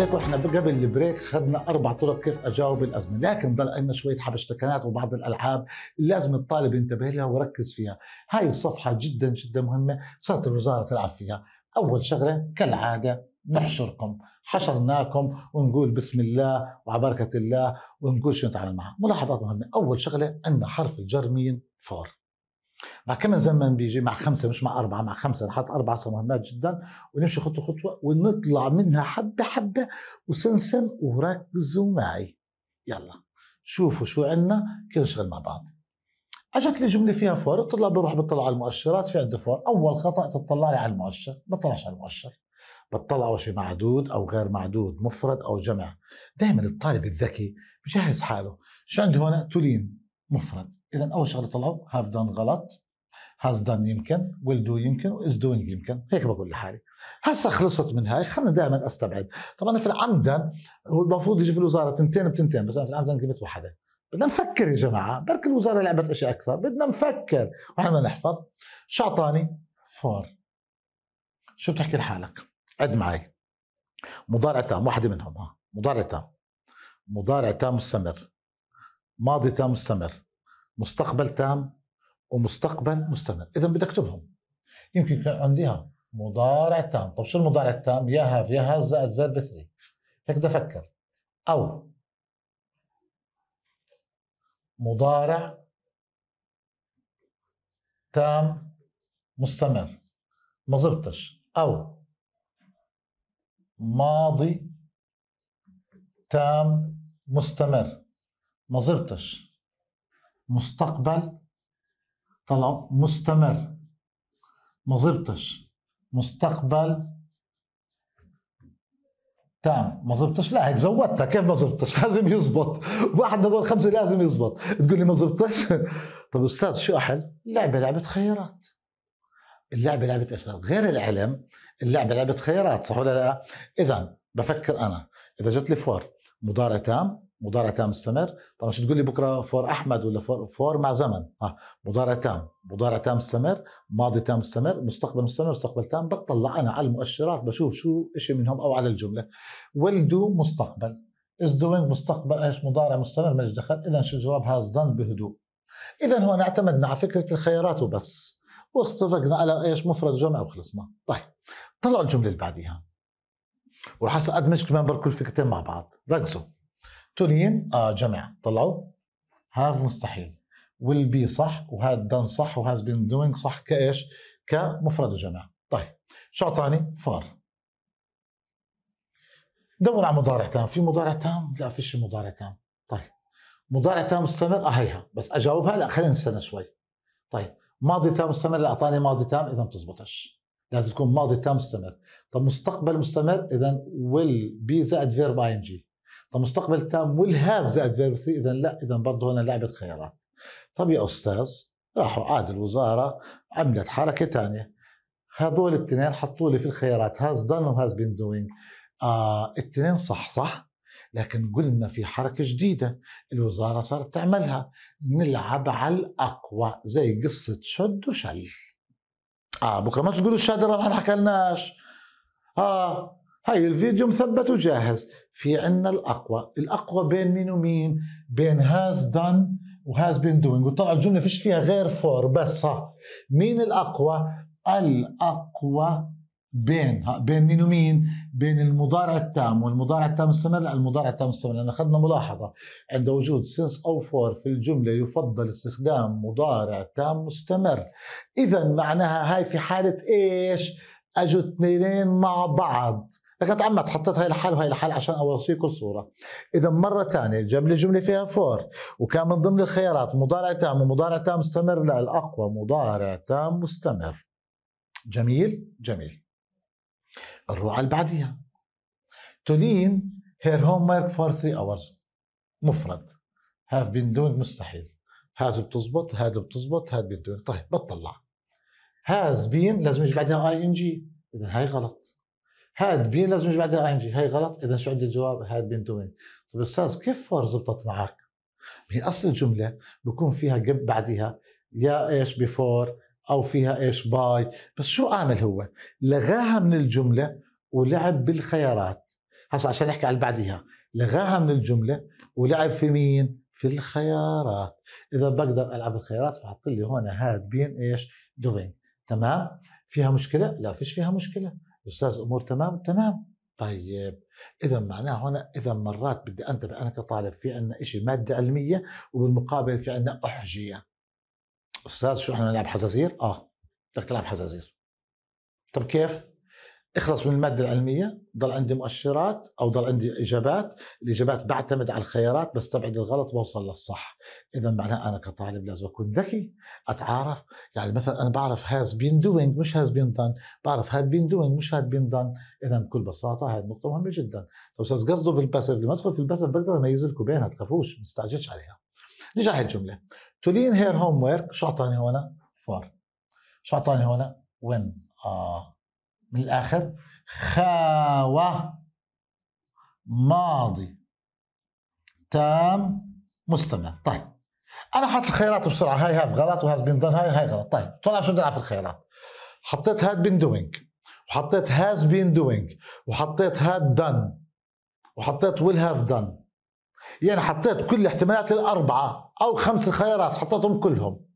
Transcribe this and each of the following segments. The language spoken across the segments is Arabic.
عليكم احنا قبل البريك خدنا اربع طرق كيف اجاوب الازمه لكن ضل عندنا شويه حبشتكنات وبعض الالعاب لازم الطالب ينتبه لها ويركز فيها هاي الصفحه جدا جدا مهمه صارت الوزاره تلعب فيها اول شغله كالعاده نحشركم حشرناكم ونقول بسم الله وعبركة الله ونقول شو نتعامل معها ملاحظات مهمة أول شغلة أن حرف الجر مين فور مع كم زمن بيجي مع خمسه مش مع اربعه مع خمسه نحط اربع مهمات جدا ونمشي خطوه خطوه ونطلع منها حبه حبه وسنسن وركزوا معي يلا شوفوا شو عندنا كي نشتغل مع بعض اجت لي جمله فيها فور الطلاب بروح بطلع على المؤشرات في عنده فور اول خطا تطلع لي على المؤشر بطلعش على المؤشر بتطلع شيء معدود او غير معدود مفرد او جمع دائما الطالب الذكي بجهز حاله شو عنده هنا تولين مفرد اذا اول شغله طلعوا هاف دان غلط هاز دان يمكن ويل دو يمكن واز دوينج يمكن هيك بقول لحالي هسه خلصت من هاي خلينا دائما استبعد طبعا في العمدا هو المفروض يجي في الوزاره تنتين بتنتين بس انا في العمدا جبت واحده بدنا نفكر يا جماعه برك الوزاره لعبت اشياء اكثر بدنا نفكر واحنا بدنا نحفظ شو اعطاني فور شو بتحكي لحالك عد معي مضارع تام واحده منهم ها مضارع تام مضارع تام مستمر ماضي تام مستمر مستقبل تام ومستقبل مستمر اذا بدي اكتبهم يمكن يكون عندي ها مضارع تام طب شو المضارع التام يا هاف يا هاز زائد فيرب 3 هيك بدي افكر او مضارع تام مستمر ما زبطش او ماضي تام مستمر ما زبطش مستقبل طلب مستمر ما زبطش مستقبل تام ما زبطش لا هيك زودتها كيف ما زبطش لازم يزبط واحد هذول خمسه لازم يزبط تقول لي ما زبطش طب استاذ شو احل اللعبه لعبه خيارات اللعبه لعبه اشياء غير العلم اللعبه لعبه خيارات صح ولا لا اذا بفكر انا اذا جت لي فور مضارع تام مضارع تام مستمر طبعا مش تقول لي بكره فور احمد ولا فور, فور مع زمن ها آه، مضارع تام مضارع تام مستمر ماضي تام مستمر مستقبل مستمر مستقبل تام بطلع انا على المؤشرات بشوف شو شيء منهم او على الجمله ويل دو مستقبل از دوينج مستقبل ايش مضارع مستمر مالش دخل اذا شو الجواب هاز دن بهدوء اذا هون اعتمدنا على فكره الخيارات وبس واتفقنا على ايش مفرد جمع وخلصنا طيب طلعوا الجمله اللي بعديها وراح ادمج كمان بركل فكرتين مع بعض ركزوا تولين اه جمع طلعوا هاف مستحيل ويل بي صح وهاد دان صح وهاز بين دوينج صح كايش؟ كمفرد وجمع طيب شو اعطاني؟ فار دور على مضارع تام في مضارع تام لا فيش مضارع تام طيب مضارع تام مستمر اه هيها بس اجاوبها لا خلينا نستنى شوي طيب ماضي تام مستمر لا اعطاني ماضي تام اذا ما بتزبطش لازم تكون ماضي تام مستمر طب مستقبل مستمر اذا ويل بي زائد فيرب اي ان جي طب مستقبل تام والهاف زائد فيرب 3 اذا لا اذا برضه هنا لعبه خيارات طب يا استاذ راحوا عاد الوزاره عملت حركه ثانيه هذول الاثنين حطوا لي في الخيارات هاز دان وهاز بين دوينج آه الاثنين صح صح لكن قلنا في حركة جديدة الوزارة صارت تعملها نلعب على الأقوى زي قصة شد وشل آه بكرة ما تقولوا الشادرة ما حكالناش آه هاي الفيديو مثبت وجاهز في عنا الأقوى الأقوى بين مين ومين بين هاز دان وهاز بين دوينج وطلع الجملة فيش فيها غير فور بس ها مين الأقوى الأقوى بين بين مين ومين بين المضارع التام والمضارع التام مستمر المضارع التام مستمر لان اخذنا ملاحظه عند وجود سنس او فور في الجمله يفضل استخدام مضارع تام مستمر اذا معناها هاي في حاله ايش اجوا اثنين مع بعض لك عمت حطيت هاي الحال وهي الحال عشان اوصيكم الصوره اذا مره ثانيه جاب لي جمله فيها فور وكان من ضمن الخيارات مضارع تام ومضارع تام مستمر لا الاقوى مضارع تام مستمر جميل جميل نروح على اللي بعديها تولين هير هوم ورك فور 3 اورز مفرد هاف بين دون مستحيل هاز بتزبط هذا بتزبط هاد بدون طيب بتطلع هاز بين لازم يجي بعدها اي ان جي اذا هاي غلط هاد بين لازم يجي بعدين اي ام جي هي غلط اذا شو عندي الجواب هاد بين تو وين طيب استاذ كيف فور زبطت معك هي اصل الجمله بكون فيها قبل بعدها يا ايش بيفور او فيها ايش باي بس شو عامل هو لغاها من الجمله ولعب بالخيارات هسا عشان نحكي على بعدها لغاها من الجمله ولعب في مين في الخيارات اذا بقدر العب الخيارات فحط لي هون هاد بين ايش دوين تمام فيها مشكله لا فيش فيها مشكله استاذ امور تمام تمام طيب اذا معناه هنا اذا مرات بدي انتبه انا كطالب في عندنا شيء ماده علميه وبالمقابل في عندنا احجيه استاذ شو احنا نلعب حزازير اه بدك تلعب حزازير طب كيف اخلص من المادة العلمية ضل عندي مؤشرات أو ضل عندي إجابات الإجابات بعتمد على الخيارات بستبعد الغلط بوصل للصح إذا معناه أنا كطالب لازم أكون ذكي أتعارف يعني مثلا أنا بعرف هاز بين دوينج مش هاز بين دان بعرف هاد بين دوينج مش هاد بين دان إذا بكل بساطة هاي النقطة مهمة جدا استاذ قصده بالباسف لما أدخل في الباسف بقدر أميز لكم بينها تخافوش ما تستعجلش عليها نجح على الجملة تولين هير هوم ورك شو أعطاني هنا؟ فور شو أعطاني هنا؟ وين آه من الآخر خاوة ماضي تام مستمر طيب أنا حط الخيارات بسرعة هاي هاف غلط وهاز بين دون هاي هاي غلط طيب طلع شو بدي في الخيارات حطيت هاد بين دوينج وحطيت هاز بين دوينج وحطيت هاد دن وحطيت ويل هاف دن يعني حطيت كل الاحتمالات الأربعة أو خمس خيارات حطيتهم كلهم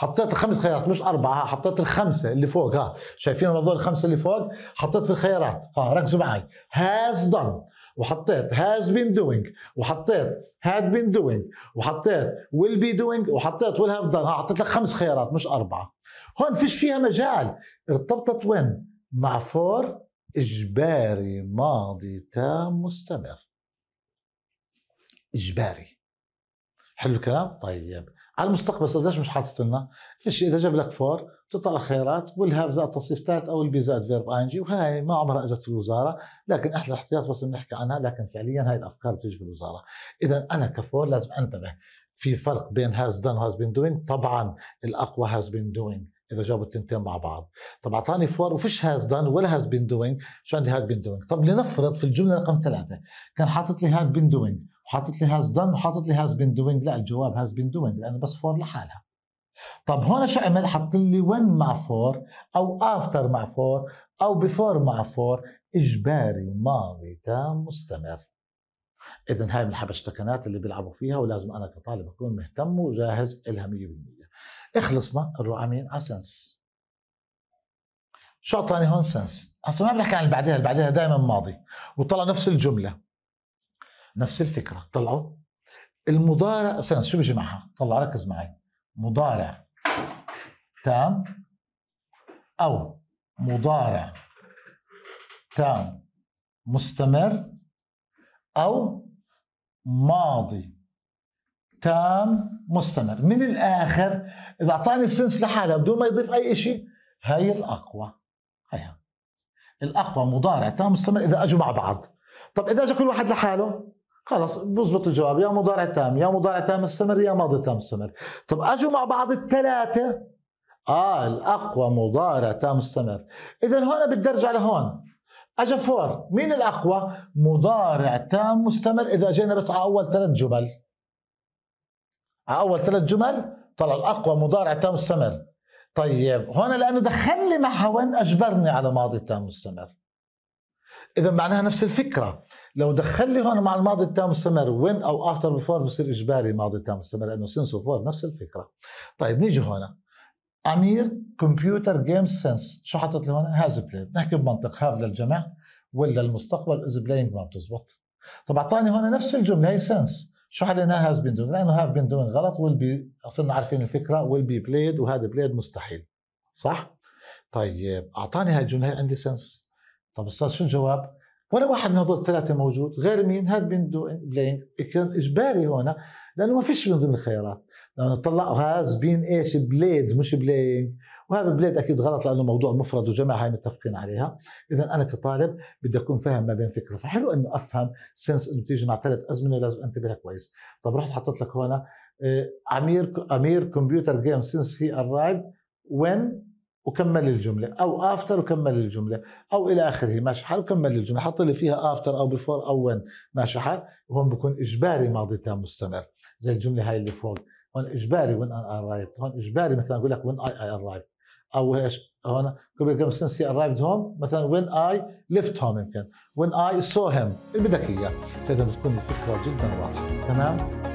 حطيت الخمس خيارات مش اربعه حطيت الخمسه اللي فوق ها شايفين هذول الخمسه اللي فوق حطيت في الخيارات ها ركزوا معي هاز done وحطيت has been doing وحطيت had been doing وحطيت will be doing وحطيت will have done ها حطيت لك خمس خيارات مش اربعه هون فيش فيها مجال ارتبطت وين مع فور اجباري ماضي تام مستمر اجباري حلو الكلام طيب على المستقبل استاذ ليش مش حاطط لنا؟ فيش اذا جاب لك فور بتطلع خيارات والهاف زائد تصريف ثالث او البي زائد فيرب اي ان جي وهي ما عمرها اجت في الوزاره لكن احنا الاحتياط بس بنحكي عنها لكن فعليا هاي الافكار بتيجي في الوزاره اذا انا كفور لازم انتبه في فرق بين هاز دان وهاز بين دوين طبعا الاقوى هاز بين دوين اذا جابوا التنتين مع بعض طب اعطاني فور وفيش هاز دان ولا هاز بين دوين شو عندي هاز بين دوين طب لنفرض في الجمله رقم ثلاثه كان حاطط لي هاد بين دوين حاطط لي هاز دن وحاطط لي هاز بين دوينج لا الجواب هاز بين دوينج لانه بس فور لحالها طب هون شو عمل حط لي وين مع فور او افتر مع فور او بفور مع فور اجباري ماضي تام مستمر اذا هاي من الحبشتكنات اللي بيلعبوا فيها ولازم انا كطالب اكون مهتم وجاهز لها 100% اخلصنا نروح على مين على سنس شو اعطاني هون سنس هسه ما بنحكي عن اللي بعدها اللي بعدها دائما ماضي وطلع نفس الجمله نفس الفكره طلعوا المضارع سنة شو بيجي معها طلع ركز معي مضارع تام او مضارع تام مستمر او ماضي تام مستمر من الاخر اذا اعطاني السنس لحالها بدون ما يضيف اي شيء هاي الاقوى هيها الاقوى مضارع تام مستمر اذا اجوا مع بعض طب اذا أجا كل واحد لحاله خلص بزبط الجواب يا مضارع تام يا مضارع تام مستمر يا ماضي تام مستمر طب اجوا مع بعض الثلاثه اه الاقوى مضارع تام مستمر اذا هون بدي ارجع لهون اجا فور مين الاقوى مضارع تام مستمر اذا اجينا بس على اول ثلاث جمل على اول ثلاث جمل طلع الاقوى مضارع تام مستمر طيب هون لانه دخل لي وين اجبرني على ماضي تام مستمر اذا معناها نفس الفكره لو دخل لي هون مع الماضي التام مستمر وين او افتر بيفور بصير اجباري ماضي التام مستمر لانه سنس وفور نفس الفكره طيب نيجي هون امير كمبيوتر جيم سنس شو حطيت لي هون هاز بلاي نحكي بمنطق هاف للجمع ولا المستقبل از بلاينج ما بتزبط طب اعطاني هون نفس الجمله هي سنس شو حليناها هاز بين دوين لانه هاف بين دوين غلط ويل بي صرنا عارفين الفكره ويل بي بلايد وهذا بلايد مستحيل صح؟ طيب اعطاني هاي الجمله عندي سنس طب استاذ شو الجواب؟ ولا واحد من هذول الثلاثه موجود غير مين؟ هاد دو بلينك كان اجباري هون لانه ما فيش من ضمن الخيارات لانه طلعوا هاز بين ايش؟ بليد مش بلينك وهذا بليد اكيد غلط لانه موضوع مفرد وجماعه هاي متفقين عليها اذا انا كطالب بدي اكون فاهم ما بين فكره فحلو انه افهم سنس انه تيجي مع ثلاث ازمنه لازم انتبه لها كويس طب رحت حطيت لك هون آه، امير امير كمبيوتر جيم سنس هي ارايف وين وكمل الجملة أو آفتر وكمل الجملة أو إلى آخره ماشي حال وكمل الجملة حط لي فيها آفتر أو بيفور أو وين ماشي حال هون بكون إجباري ماضي تام مستمر زي الجملة هاي اللي فوق هون إجباري وين I أرايفت هون إجباري مثلا أقول لك وين أي أي أرايفت أو إيش هون قبل كم since هي أرايفت هوم مثلا وين أي ليفت هوم يمكن وين أي سو هيم اللي بدك إياه فإذا بتكون الفكرة جدا واضحة تمام